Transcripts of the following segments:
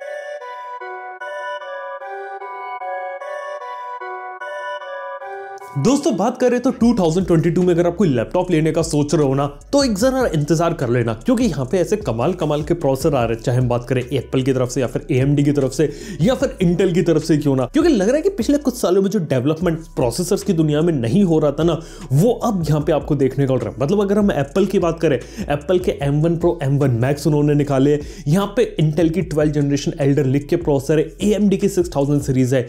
you दोस्तों बात करें तो 2022 में अगर आप कोई लैपटॉप लेने का सोच रहे हो ना तो एक जरा इंतजार कर लेना क्योंकि यहाँ पे ऐसे कमाल कमाल के प्रोसेसर आ रहे हैं चाहे हम बात करें एप्पल की तरफ से या फिर ए की तरफ से या फिर इंटेल की तरफ से क्यों ना क्योंकि लग रहा है कि पिछले कुछ सालों में जो डेवलपमेंट प्रोसेसर की दुनिया में नहीं हो रहा था ना वो अब यहाँ पे आपको देखने को रहा है मतलब अगर हम एप्पल की बात करें एप्पल के M one pro M one max उन्होंने निकाले यहाँ पे इंटेल की ट्वेल्व जनरेशन एल्डर लिख के प्रोसेसर है ए की सिक्स सीरीज है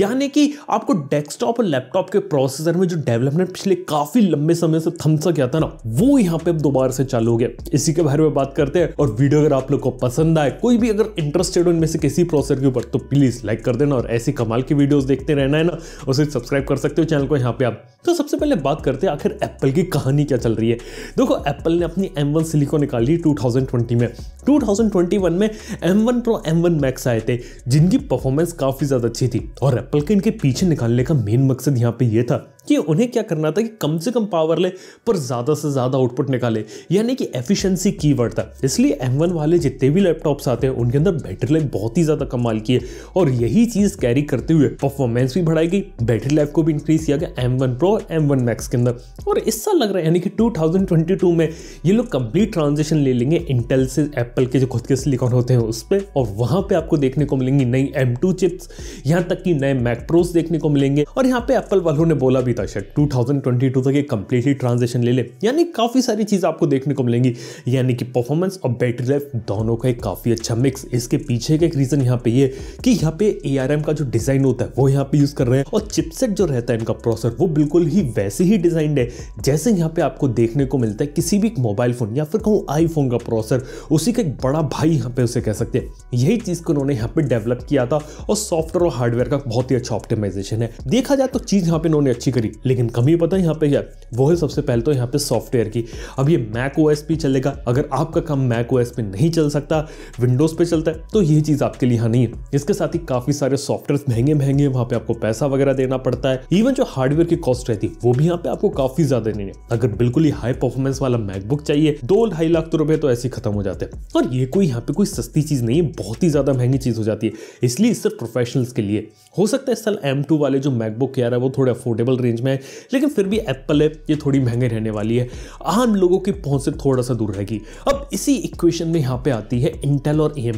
यानी कि आपको डेस्कटॉप और लैपटॉप के प्रोसेसर प्रोसेसर में जो डेवलपमेंट पिछले काफी लंबे समय से थमसा गया था ना वो यहाँ पे अब दोबारा से चालू हो गया इसी के बारे में बात करते हैं और वीडियो अगर आप लोग को पसंद आए कोई भी अगर इंटरेस्टेड हो इनमें से किसी प्रोसेसर के ऊपर तो प्लीज लाइक कर देना और ऐसी कमाल की वीडियो देखते रहना है ना उसे सब्सक्राइब कर सकते हो चैनल को यहाँ पे आप तो सबसे पहले बात करते हैं आखिर एप्पल की कहानी क्या चल रही है देखो एप्पल ने अपनी एम वन सिलिको निकाली टू में 2021 में M1 Pro M1 Max आए थे जिनकी परफॉर्मेंस काफ़ी ज़्यादा अच्छी थी और एप्पल के इनके पीछे निकालने का मेन मकसद यहाँ पे ये था planeta कि उन्हें क्या करना था कि कम से कम पावर ले पर ज़्यादा से ज़्यादा आउटपुट निकाले यानी कि एफिशिएंसी कीवर्ड था इसलिए M1 वाले जितने भी लैपटॉप्स आते हैं उनके अंदर बैटरी लाइफ बहुत ही ज़्यादा कमाल की है और यही चीज़ कैरी करते हुए परफॉर्मेंस भी बढ़ाई गई बैटरी लाइफ को भी इंक्रीज किया गया M one pro M one max के अंदर और इस साल लग रहा है यानी कि टू में ये लोग कंप्लीट ट्रांजेक्शन ले लेंगे इंटेल से एप्पल के जो खुद के सिलिकॉन होते हैं उस पर और वहां पर आपको देखने को मिलेंगी नई एम चिप्स यहाँ तक कि नए मैक प्रोस देखने को मिलेंगे और यहाँ पे एप्पल वालों ने बोला भी अभी तक शायद टू तक एक कंप्लीटली ट्रांजेक्शन ले ले यानी काफ़ी सारी चीज़ आपको देखने को मिलेंगी यानी कि परफॉर्मेंस और बैटरी लाइफ दोनों का एक काफ़ी अच्छा मिक्स इसके पीछे का एक रीज़न यहाँ पे ये कि यहाँ पे ए का जो डिज़ाइन होता है वो यहाँ पे यूज़ कर रहे हैं और चिपसेट जो रहता है इनका प्रोसेसर वो बिल्कुल ही वैसे ही डिजाइंड है जैसे यहाँ पे आपको देखने को मिलता है किसी भी मोबाइल फ़ोन या फिर कहूँ आईफोन का प्रोसेसर उसी का एक बड़ा भाई यहाँ पे उसे कह सकते हैं यही चीज़ को उन्होंने यहाँ पे डेवलप किया था और सॉफ्टवेयर और हार्डवेयर का बहुत ही अच्छा ऑप्टिमाइजेशन है देखा जाए तो चीज़ यहाँ पे उन्होंने अच्छी करी लेकिन कमी पता है यहाँ पे क्या वो है सबसे पहले तो यहाँ पे सॉफ्टवेयर की अब ये मैक ओ पे चलेगा अगर आपका काम मैक ओ पे नहीं चल सकता विंडोज़ पे चलता है तो ये चीज़ आपके लिए यहाँ नहीं है इसके साथ ही काफ़ी सारे सॉफ्टवेयर महंगे महंगे वहाँ पे आपको पैसा वगैरह देना पड़ता है इवन जो हार्डवेयर की कॉस्ट रहती है वो भी यहाँ पे आपको काफ़ी ज़्यादा नहीं है अगर बिल्कुल ही हाई परफॉर्मेंस वाला मैकबुक चाहिए दो ढाई लाख तो रुपए तो ऐसे खत्म हो जाते हैं और ये कोई यहाँ पे कोई सस्ती चीज़ नहीं है बहुत ही ज़्यादा महंगी चीज़ हो जाती है इसलिए सिर्फ प्रोफेशनल्स के लिए हो सकता है इस साल एम वाले जो मैकबुक एयर है वो थोड़े अफोर्डेबल रेंज रेंज में है लेकिन फिर भी एप्पल है ये थोड़ी महंगे रहने वाली है आम हाँ, लोगों की पहुंच से थोड़ा सा दूर रहेगी अब इसी इक्वेशन में यहाँ पे आती है इंटेल और ए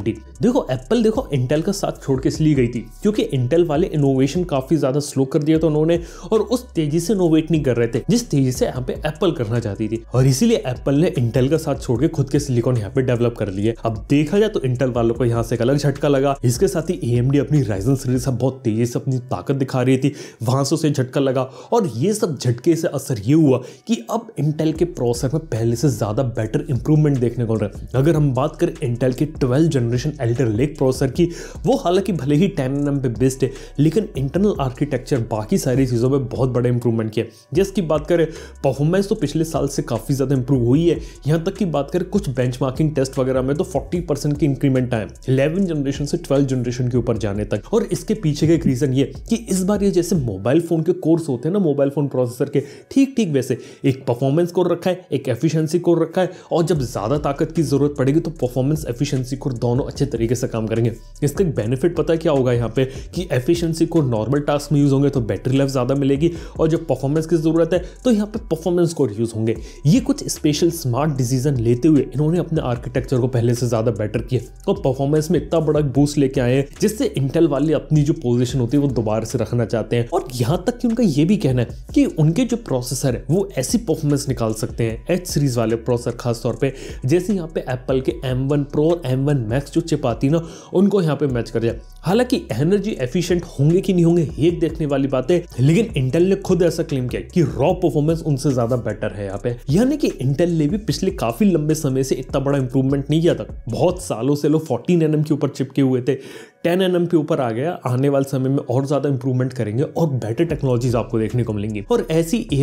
देखो एप्पल देखो इंटेल का साथ छोड़ के इसलिए गई थी क्योंकि इंटेल वाले इनोवेशन काफ़ी ज़्यादा स्लो कर दिया था उन्होंने और उस तेज़ी से इनोवेट नहीं कर रहे थे जिस तेज़ी से यहाँ पे एप्पल करना चाहती थी और इसीलिए एप्पल ने इंटेल का साथ छोड़ के खुद के सिलिकॉन यहाँ पे डेवलप कर लिए अब देखा जाए तो इंटेल वालों को यहाँ से एक अलग झटका लगा इसके साथ ही ए अपनी राइजन सीरीज बहुत तेज़ी से अपनी ताकत दिखा रही थी वहां से उसे झटका लगा और ये सब झटके से असर ये हुआ कि अब इंटेल के प्रोसेसर में पहले से ज़्यादा बेटर इंप्रूवमेंट देखने को मिल रहा है अगर हम बात करें इंटेल के twelfth generation Alder Lake processor की वो हालांकि भले ही टेन एन पे बेस्ड है लेकिन इंटरनल आर्किटेक्चर बाकी सारी चीज़ों में बहुत बड़ा इंप्रूवमेंट किया जिसकी बात करें परफॉर्मेंस तो पिछले साल से काफ़ी ज़्यादा इंप्रूव हुई है यहाँ तक की बात करें कुछ बेंच टेस्ट वगैरह में तो फोर्टी परसेंट की इंक्रीमेंट आए इलेवन जनरेशन से ट्वेल्थ जनरेशन के ऊपर जाने तक और इसके पीछे का एक रीज़न ये कि इस बार ये जैसे मोबाइल फ़ोन के कोर्स होते हैं ना मोबाइल फ़ोन प्रोसेसर के ठीक ठीक वैसे एक परफॉर्मेंस कोर रखा है एक एफिशिएंसी कोर रखा है और जब ज़्यादा ताकत की ज़रूरत पड़ेगी तो परफॉर्मेंस एफिशिएंसी कोर दोनों अच्छे तरीके से काम करेंगे इसका एक बेनिफिट पता क्या होगा यहाँ पे कि एफिशिएंसी कोर नॉर्मल टास्क में यूज़ होंगे तो बैटरी लाइफ ज़्यादा मिलेगी और जब परफॉर्मेंस की ज़रूरत है तो यहाँ पर परफॉर्मेंस कोर यूज़ होंगे ये कुछ स्पेशल स्मार्ट डिसीजन लेते हुए इन्होंने अपने आर्किटेक्चर को पहले से ज़्यादा बेटर किया और परफॉर्मेंस में इतना बड़ा बूस्ट लेके आए हैं जिससे इंटेल वाले अपनी जो पोजिशन होती है वो दोबारा से रखना चाहते हैं और यहाँ तक कि उनका ये भी कहना है कि उनके जो प्रोसेसर है वो ऐसी परफॉर्मेंस निकाल सकते हैं एच सीरीज़ वाले प्रोसेसर खासतौर पर जैसे यहाँ पे एप्पल के एम वन प्रो और एम वन मैक्स जो चिप आती ना उनको यहाँ पे मैच कर जाए हालांकि एनर्जी एफिशिएंट होंगे कि नहीं होंगे ये देखने वाली बात है लेकिन इंटेल ने खुद ऐसा क्लेम किया कि रॉ परफॉर्मेंस उनसे ज़्यादा बेटर है यहाँ पे यानी कि इंटेल ने भी पिछले काफ़ी लंबे समय से इतना बड़ा इंप्रूवमेंट नहीं किया था बहुत सालों से लोग फोर्टीन एन के ऊपर चिपके हुए थे टेन एन पे ऊपर आ गया आने वाले समय में और ज़्यादा इंप्रूवमेंट करेंगे और बेटर टेक्नोलॉजीज आपको देखने को मिलेंगी और ऐसी ए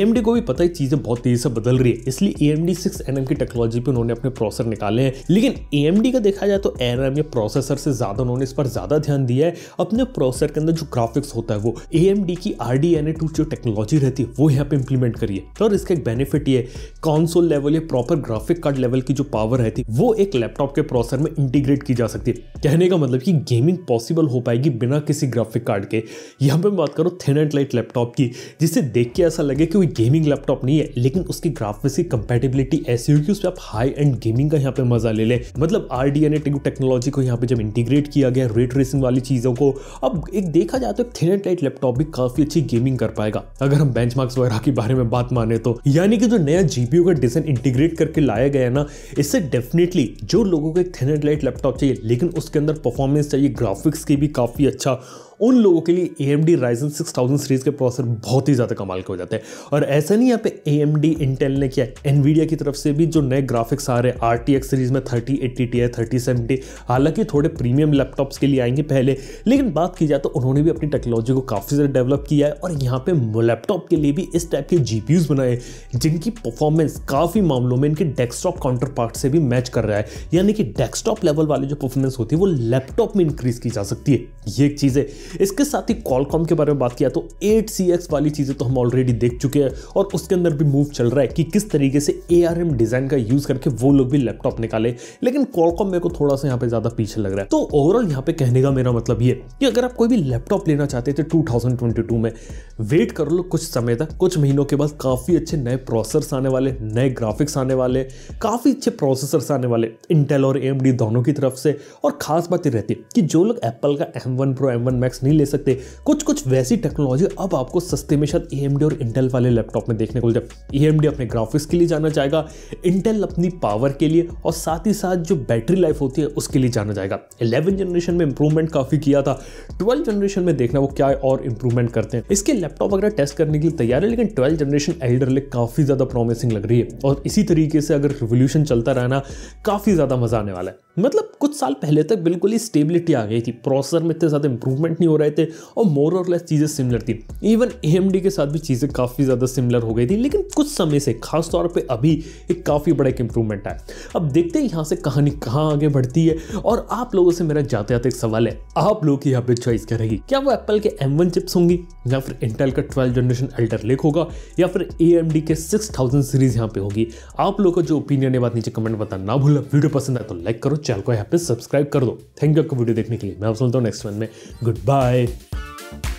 एम डी को भी पता है चीज़ें बहुत तेज़ी से बदल रही है इसलिए A M D six N M की टेक्नोलॉजी पर उन्होंने अपने प्रोसेसर निकाले हैं लेकिन ए एम डी का देखा जाए तो एन एम या प्रोसेसर से ज़्यादा उन्होंने इस पर ज़्यादा ध्यान दिया है अपने प्रोसेसर के अंदर जो ग्राफिक्स होता है वो ए एम डी की R D N A two जो टेक्नोलॉजी रहती है वो यहाँ पे इंप्लीमेंट करिए और इसका एक बेनिफिट ये कॉन्सोल लेवल या प्रॉपर ग्राफिक कार्ड लेवल की जो पावर रहती है वो एक लैपटॉप के प्रोसेसर में इंटीग्रेट की जा सकती है कहने का मतलब मतलब कि गेमिंग पॉसिबल हो पाएगी बिना किसी ग्राफिक कार्ड के यहाँ पे बात करो थिन एंड लाइट लैपटॉप की जिसे देख के ऐसा लगे कि वो गेमिंग लैपटॉप नहीं है लेकिन उसकी ग्राफिक्स e की कंपेटेबिलिटी ऐसी हो कि उस पर आप हाई एंड गेमिंग का यहाँ पे मजा ले लें मतलब आर डी एन टेक्नोलॉजी को यहाँ पे जब इंटीग्रेट किया गया रेट रेसिंग वाली चीज़ों को अब एक देखा जाए तो थिन एंड लाइट लैपटॉप भी काफ़ी अच्छी गेमिंग कर पाएगा अगर हम बेंच वगैरह के बारे में बात माने तो यानी कि जो नया जीपीयू का डिजाइन इंटीग्रेट करके लाया गया है ना इससे डेफिनेटली जो लोगों को एक थिन एंड लाइट लैपटॉप चाहिए लेकिन उसके अंदर परफॉर्म परफॉर्मेंस चाहिए ग्राफिक्स की भी काफ़ी अच्छा उन लोगों के लिए A M D Ryzen six thousand series के प्रोसेसर बहुत ही ज़्यादा कमाल के हो जाते हैं और ऐसा नहीं यहाँ पे ए एम डी इंटेल ने किया एनवीडिया की तरफ से भी जो नए ग्राफिक्स आ रहे हैं आर टी एक्स सीरीज़ में थर्टी एट्टी टी है थर्टी सेवेंटी हालांकि थोड़े प्रीमियम लैपटॉप्स के लिए आएंगे पहले लेकिन बात की जाए तो उन्होंने भी अपनी टेक्नोलॉजी को काफ़ी ज़्यादा डेवलप किया है और यहाँ पर लैपटॉप के लिए भी इस टाइप के जी पी बनाए जिनकी परफॉर्मेंस काफ़ी मामलों में इनके डेस्कटॉप काउंटर पार्ट से भी मैच कर रहा है यानी कि डेस्कटॉप लेवल वाली जो परफॉर्मेंस होती है वो लैपटॉप में इंक्रीज की जा सकती है ये एक चीज़ है इसके साथ ही कॉलकॉम के बारे में बात किया तो एट वाली चीज़ें तो हम ऑलरेडी देख चुके हैं और उसके अंदर भी मूव चल रहा है कि किस तरीके से ए डिज़ाइन का यूज़ करके वो लोग भी लैपटॉप निकाले लेकिन कॉलकॉम मेरे को थोड़ा सा यहाँ पे ज़्यादा पीछे लग रहा है तो ओवरऑल यहाँ पे कहने का मेरा मतलब ये कि अगर आप कोई भी लैपटॉप लेना चाहते थे टू में वेट कर लो कुछ समय तक कुछ महीनों के बाद काफ़ी अच्छे नए प्रोसेसर्स आने वाले नए ग्राफिक्स आने वाले काफ़ी अच्छे प्रोसेसर्स आने वाले इंटेल और एम दोनों की तरफ से और खास बात ये रहती है कि जो लोग एप्पल का M one pro M one max risk नहीं ले सकते कुछ कुछ वैसी टेक्नोलॉजी अब आपको सस्ते में शायद ए और इंटेल वाले लैपटॉप में देखने को मिल जाए ए अपने ग्राफिक्स के लिए जाना जाएगा इंटेल अपनी पावर के लिए और साथ ही साथ जो बैटरी लाइफ होती है उसके लिए जाना जाएगा इलेवन जनरेशन में इंप्रूवमेंट काफ़ी किया था ट्वेल्व जनरेशन में देखना वो क्या और इंप्रूवमेंट करते हैं इसके लैपटॉप वगैरह टेस्ट करने के लिए तैयार है लेकिन ट्वेल्व जनरेशन एल्डरलिक काफ़ी ज़्यादा प्रॉमिसिंग लग रही है और इसी तरीके से अगर रिवोल्यूशन चलता रहना काफ़ी ज़्यादा मज़ा आने वाला है मतलब कुछ साल पहले तक बिल्कुल ही स्टेबिलिटी आ गई थी प्रोसेसर में इतने ज़्यादा इंप्रूवमेंट नहीं हो रहे थे और मोर और लेस चीज़ें सिमिलर थी इवन ए के साथ भी चीज़ें काफ़ी ज़्यादा सिमिलर हो गई थी लेकिन कुछ समय से खास तौर पे अभी एक काफ़ी बड़ा एक इंप्रूवमेंट आया अब देखते हैं यहाँ से कहानी कहाँ आगे बढ़ती है और आप लोगों से मेरा जाते जाते एक सवाल है आप लोग की यहाँ पर चॉइस क्या रहेगी क्या वो एप्पल के एम चिप्स होंगी या फिर इंटेल का ट्वेल्व जनरेशन अल्टर लेक होगा या फिर ए के सिक्स सीरीज़ यहाँ पे होगी आप लोगों का जो ओपिनियन है बात नीचे कमेंट बताना ना भूलना वीडियो पसंद आए तो लाइक करो चैनल को यहाँ पे सब्सक्राइब कर दो थैंक यू आपको वीडियो देखने के लिए मैं आप सुनता हूँ नेक्स्ट वन में गुड बाय